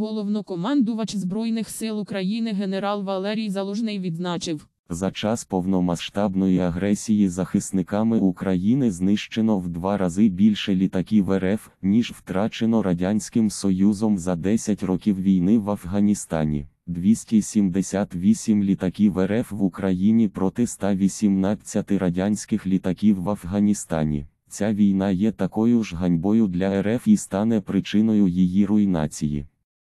Головнокомандувач Збройних сил України генерал Валерій Залужний відзначив. За час повномасштабної агресії захисниками України знищено в два рази більше літаків РФ, ніж втрачено Радянським Союзом за 10 років війни в Афганістані. 278 літаків РФ в Україні проти 118 радянських літаків в Афганістані. Ця війна є такою ж ганьбою для РФ і стане причиною її руйнації.